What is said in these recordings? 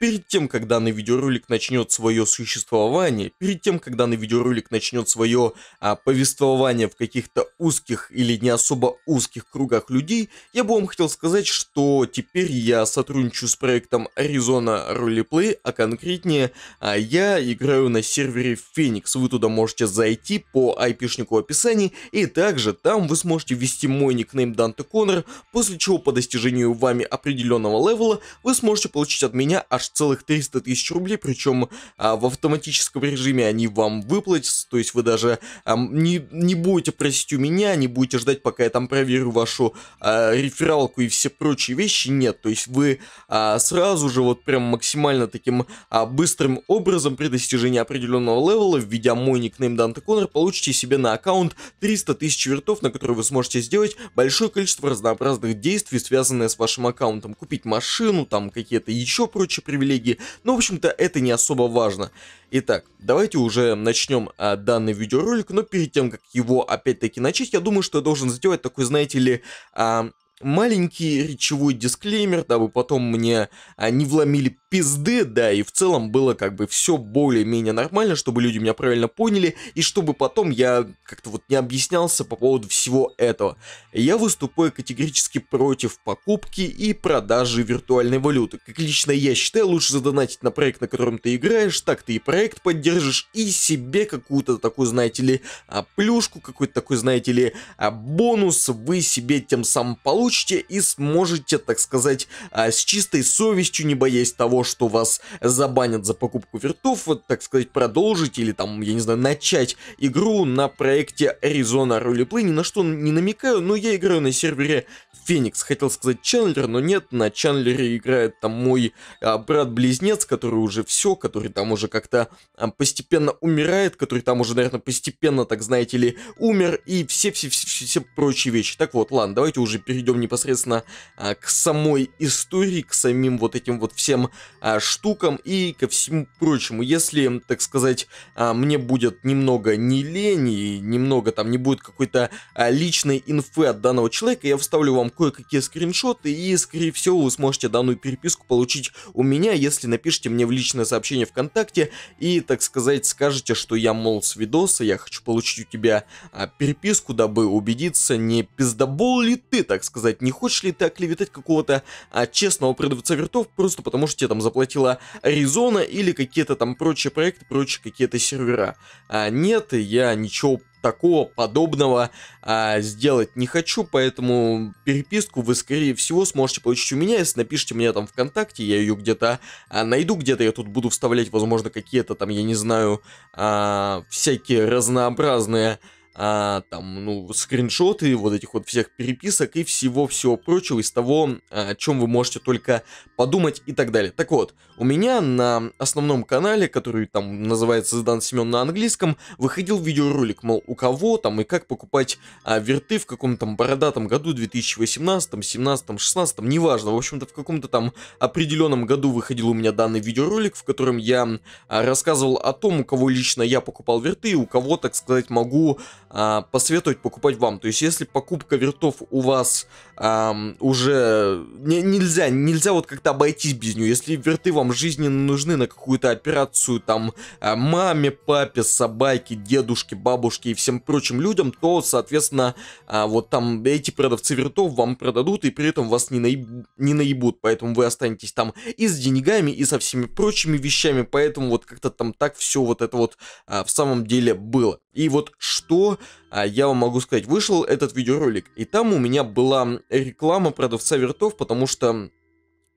Перед тем, как данный видеоролик начнет свое существование, перед тем, как данный видеоролик начнет свое а, повествование в каких-то узких или не особо узких кругах людей, я бы вам хотел сказать, что теперь я сотрудничаю с проектом Arizona Roleplay, а конкретнее а, я играю на сервере Phoenix. Вы туда можете зайти по айпишнику в описании, и также там вы сможете ввести мой никнейм Данте Коннор, после чего по достижению вами определенного левела вы сможете получить от меня аж целых 300 тысяч рублей, причем а, в автоматическом режиме они вам выплатятся, то есть вы даже а, не, не будете просить у меня, не будете ждать, пока я там проверю вашу а, рефералку и все прочие вещи, нет, то есть вы а, сразу же вот прям максимально таким а, быстрым образом при достижении определенного левела, введя мой никнейм Данте Коннор, получите себе на аккаунт 300 тысяч вертов, на которые вы сможете сделать большое количество разнообразных действий, связанных с вашим аккаунтом, купить машину, там какие-то еще прочие привилегии, привилегии. Но, ну, в общем-то, это не особо важно. Итак, давайте уже начнем а, данный видеоролик, но перед тем, как его опять-таки начать, я думаю, что я должен сделать такой, знаете ли, а, маленький речевой дисклеймер, дабы потом мне а, не вломили пизды, да, и в целом было как бы все более-менее нормально, чтобы люди меня правильно поняли, и чтобы потом я как-то вот не объяснялся по поводу всего этого. Я выступаю категорически против покупки и продажи виртуальной валюты. Как лично я считаю, лучше задонатить на проект, на котором ты играешь, так ты и проект поддержишь, и себе какую-то такую, знаете ли, а, плюшку, какой-то такой, знаете ли, а, бонус вы себе тем самым получите и сможете, так сказать, а, с чистой совестью, не боясь того, что вас забанят за покупку вертов, вот, так сказать, продолжить или там, я не знаю, начать игру на проекте Arizona Roleplay, ни на что не намекаю, но я играю на сервере Феникс, хотел сказать Чандлер, но нет, на Чандлере играет там мой а, брат-близнец, который уже все, который там уже как-то а, постепенно умирает, который там уже, наверное, постепенно, так знаете ли, умер и все-все-все прочие вещи. Так вот, ладно, давайте уже перейдем непосредственно а, к самой истории, к самим вот этим вот всем а, штукам и ко всему прочему. Если, так сказать, а, мне будет немного не лень и немного там не будет какой-то а, личной инфы от данного человека, я вставлю вам кое-какие скриншоты и, скорее всего, вы сможете данную переписку получить у меня, если напишите мне в личное сообщение ВКонтакте и, так сказать, скажете, что я, мол, с видоса, я хочу получить у тебя а, переписку, дабы убедиться, не пиздобол ли ты, так сказать, не хочешь ли ты оклеветать какого-то а, честного продавца вертов просто потому, что тебе там заплатила Аризона или какие-то там прочие проекты, прочие какие-то сервера. А, нет, я ничего такого подобного а, сделать не хочу, поэтому переписку вы, скорее всего, сможете получить у меня, если напишите мне там ВКонтакте, я ее где-то а, найду, где-то я тут буду вставлять, возможно, какие-то там, я не знаю, а, всякие разнообразные а, там, ну, скриншоты вот этих вот всех переписок и всего-всего прочего из того, а, о чем вы можете только подумать и так далее. Так вот, у меня на основном канале, который там называется Задан Семен на английском, выходил видеоролик, мол, у кого там и как покупать а, верты в каком-то там бородатом году 2018, 17, 16, неважно, в общем-то в каком-то там определенном году выходил у меня данный видеоролик, в котором я а, рассказывал о том, у кого лично я покупал верты, у кого, так сказать, могу а, посоветовать покупать вам. То есть, если покупка вертов у вас а, уже не, нельзя, нельзя вот как-то обойтись без нее. Если верты вам жизненно нужны на какую-то операцию, там, а, маме, папе, собаке, дедушке, бабушке и всем прочим людям, то, соответственно, а, вот там эти продавцы вертов вам продадут и при этом вас не, наеб... не наебут. Поэтому вы останетесь там и с деньгами, и со всеми прочими вещами. Поэтому вот как-то там так все вот это вот а, в самом деле было. И вот что а, я вам могу сказать, вышел этот видеоролик, и там у меня была реклама продавца вертов, потому что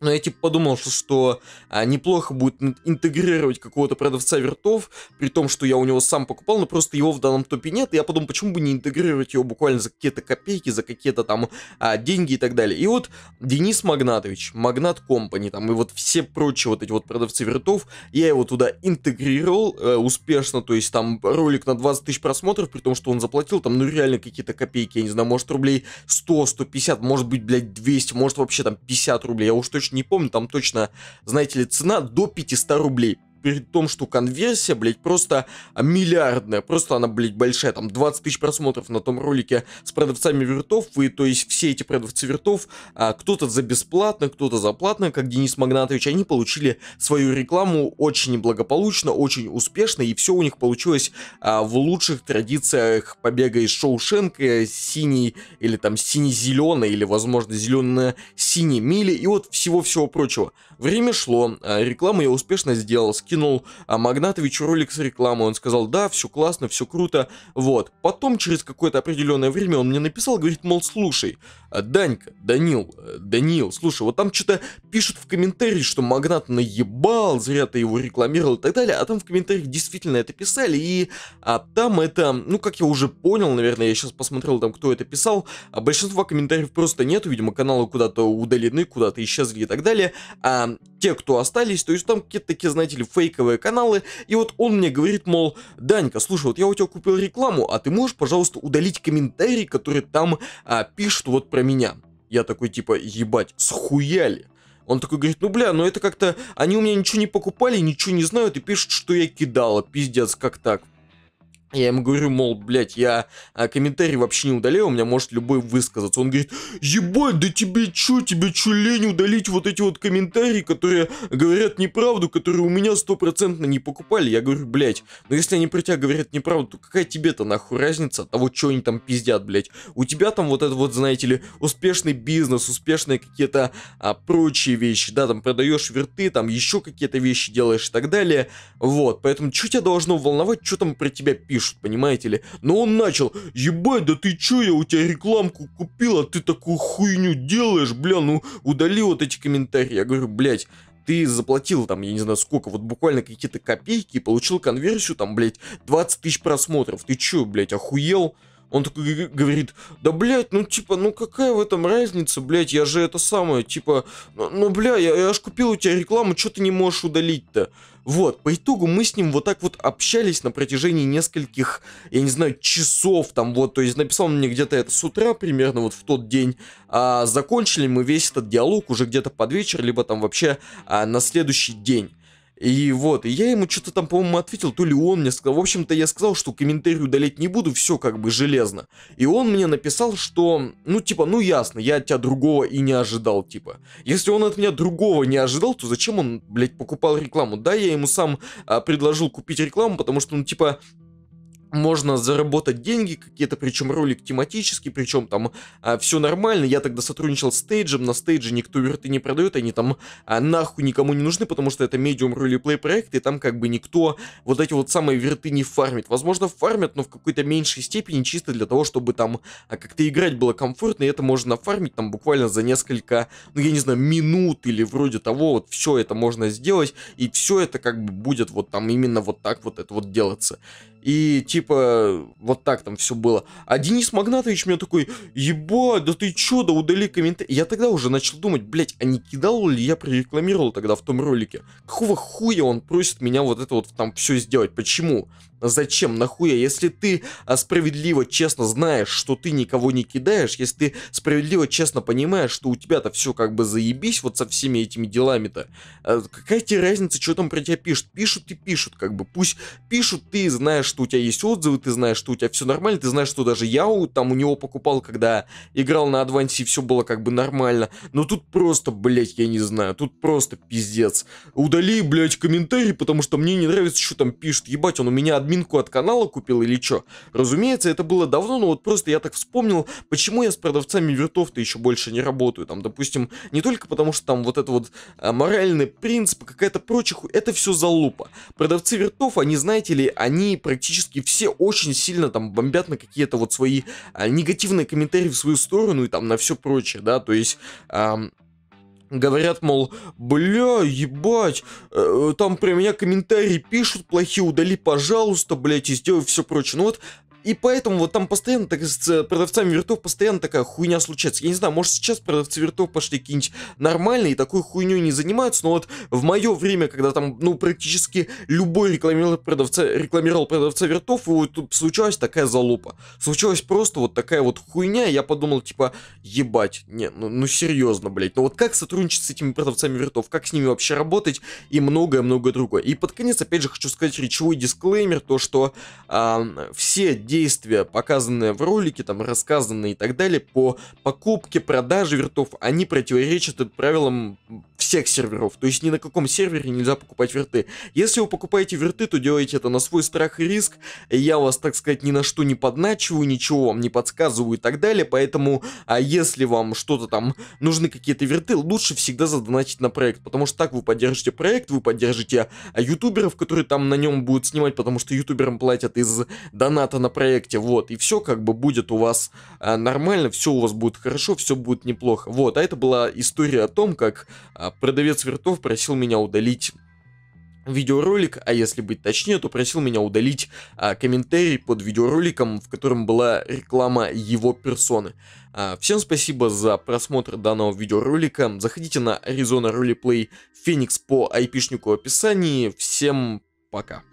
но я типа подумал, что, что а, неплохо будет интегрировать какого-то продавца вертов, при том, что я у него сам покупал, но просто его в данном топе нет. И я подумал, почему бы не интегрировать его буквально за какие-то копейки, за какие-то там а, деньги и так далее. И вот Денис Магнатович, Магнат Компани, там и вот все прочие вот эти вот продавцы вертов, я его туда интегрировал э, успешно, то есть там ролик на 20 тысяч просмотров, при том, что он заплатил там, ну реально какие-то копейки, я не знаю, может рублей 100, 150, может быть, блядь, 200, может вообще там 50 рублей, я уж точно не помню, там точно, знаете ли, цена до 500 рублей при том, что конверсия, блядь, просто а, миллиардная, просто она, блядь, большая, там 20 тысяч просмотров на том ролике с продавцами вертов, и то есть все эти продавцы вертов, а, кто-то за бесплатно, кто-то за платно, как Денис Магнатович, они получили свою рекламу очень благополучно, очень успешно, и все у них получилось а, в лучших традициях побега из Шоушенка, синий или там сине зеленый или, возможно, зеленая синей мили, и вот всего-всего прочего. Время шло, а, рекламу я успешно сделал, кинул а, Магнатович ролик с рекламой. Он сказал, да, все классно, все круто. Вот. Потом, через какое-то определенное время, он мне написал, говорит, мол, слушай, э, Данька, Данил, э, Данил, слушай, вот там что-то пишут в комментарии, что Магнат наебал, зря ты его рекламировал и так далее. А там в комментариях действительно это писали. И а, там это, ну, как я уже понял, наверное, я сейчас посмотрел там, кто это писал. А большинство комментариев просто нету. Видимо, каналы куда-то удалены, куда-то исчезли и так далее. А те, кто остались, то есть там какие-то такие, знаете ли, фейковые каналы, и вот он мне говорит, мол, Данька, слушай, вот я у тебя купил рекламу, а ты можешь, пожалуйста, удалить комментарии, которые там а, пишут вот про меня. Я такой типа, ебать, схуяли. Он такой говорит, ну бля, ну это как-то, они у меня ничего не покупали, ничего не знают и пишут, что я кидала, пиздец, как так. Я ему говорю, мол, блядь, я а, комментарий вообще не удаляю, у меня может любой высказаться. Он говорит, ебать, да тебе чё, тебе чё лень удалить вот эти вот комментарии, которые говорят неправду, которые у меня стопроцентно не покупали. Я говорю, блядь, ну если они про тебя говорят неправду, то какая тебе-то нахуй разница от того, чё они там пиздят, блядь. У тебя там вот это вот, знаете ли, успешный бизнес, успешные какие-то а, прочие вещи, да, там продаешь верты, там еще какие-то вещи делаешь и так далее. Вот, поэтому чё тебя должно волновать, чё там про тебя пишут? пишут, понимаете ли. Но он начал, ебать, да ты чё, я у тебя рекламку купил, а ты такую хуйню делаешь, бля, ну удали вот эти комментарии. Я говорю, блядь, ты заплатил там, я не знаю сколько, вот буквально какие-то копейки и получил конверсию там, блядь, 20 тысяч просмотров. Ты чё, блядь, охуел? Он такой говорит, да, блядь, ну, типа, ну, какая в этом разница, блядь, я же это самое, типа, ну, ну бля, я, я ж купил у тебя рекламу, что ты не можешь удалить-то? Вот, по итогу мы с ним вот так вот общались на протяжении нескольких, я не знаю, часов там вот, то есть написал мне где-то это с утра примерно вот в тот день, а закончили мы весь этот диалог уже где-то под вечер, либо там вообще а, на следующий день. И вот, и я ему что-то там, по-моему, ответил, то ли он мне сказал. В общем-то, я сказал, что комментарий удалить не буду, все как бы железно. И он мне написал, что, ну, типа, ну ясно, я от тебя другого и не ожидал, типа. Если он от меня другого не ожидал, то зачем он, блядь, покупал рекламу? Да, я ему сам а, предложил купить рекламу, потому что, ну, типа, можно заработать деньги какие-то, причем ролик тематический, причем там а, все нормально, я тогда сотрудничал с стейджем, на стейдже никто верты не продает, они там а, нахуй никому не нужны, потому что это медиум ролеплей проект, и там как бы никто вот эти вот самые верты не фармит. Возможно, фармят, но в какой-то меньшей степени, чисто для того, чтобы там а, как-то играть было комфортно, и это можно фармить там буквально за несколько, ну я не знаю, минут или вроде того, вот все это можно сделать, и все это как бы будет вот там именно вот так вот это вот делаться. И типа, вот так там все было. А Денис Магнатович меня такой, ебать, да ты чё, да удали комментарий. Я тогда уже начал думать, блять, а не кидал ли я прорекламировал тогда в том ролике? Какого хуя он просит меня вот это вот там все сделать? Почему? Зачем, нахуя, если ты а, справедливо, честно знаешь, что ты никого не кидаешь, если ты справедливо, честно понимаешь, что у тебя-то все как бы заебись вот со всеми этими делами-то, а, какая тебе разница, что там про тебя пишут? Пишут и пишут, как бы, пусть пишут, ты знаешь, что у тебя есть отзывы, ты знаешь, что у тебя все нормально, ты знаешь, что даже я там у него покупал, когда играл на Адвансе, и все было как бы нормально, но тут просто, блядь, я не знаю, тут просто пиздец. Удали, блядь, комментарий, потому что мне не нравится, что там пишут, ебать, он у меня админ админку от канала купил или чё, Разумеется, это было давно, но вот просто я так вспомнил, почему я с продавцами виртов-то еще больше не работаю. Там, допустим, не только потому, что там вот это вот а, моральный принцип, какая-то прочиху, это все залупа. Продавцы виртов, они, знаете ли, они практически все очень сильно там бомбят на какие-то вот свои а, негативные комментарии в свою сторону и там на все прочее, да, то есть... А, Говорят, мол, бля, ебать, э, там про меня комментарии пишут плохие, удали, пожалуйста, блядь, и сделай все прочее. Ну вот и поэтому вот там постоянно так с продавцами вертов постоянно такая хуйня случается. Я не знаю, может сейчас продавцы вертов пошли какие-нибудь нормальные, такой хуйней не занимаются, но вот в мое время, когда там, ну, практически любой рекламировал продавца, рекламировал продавца вертов, и вот тут случалась такая залупа. Случилась просто вот такая вот хуйня, и я подумал, типа, ебать, не, ну, ну серьезно, блядь, ну вот как сотрудничать с этими продавцами вертов, как с ними вообще работать и многое-многое другое. И под конец, опять же, хочу сказать речевой дисклеймер, то, что э, все действия, показанные в ролике, там рассказанные и так далее, по покупке, продаже вертов, они противоречат правилам всех серверов. То есть ни на каком сервере нельзя покупать верты. Если вы покупаете верты, то делайте это на свой страх и риск. Я вас, так сказать, ни на что не подначиваю, ничего вам не подсказываю и так далее. Поэтому, а если вам что-то там нужны какие-то верты, лучше всегда задонатить на проект. Потому что так вы поддержите проект, вы поддержите а, ютуберов, которые там на нем будут снимать, потому что ютуберам платят из доната на проект проекте, вот, и все как бы будет у вас а, нормально, все у вас будет хорошо, все будет неплохо, вот, а это была история о том, как а, продавец вертов просил меня удалить видеоролик, а если быть точнее, то просил меня удалить а, комментарий под видеороликом, в котором была реклама его персоны. А, всем спасибо за просмотр данного видеоролика. Заходите на Arizona Roleplay Phoenix по айпишнику в описании. Всем пока.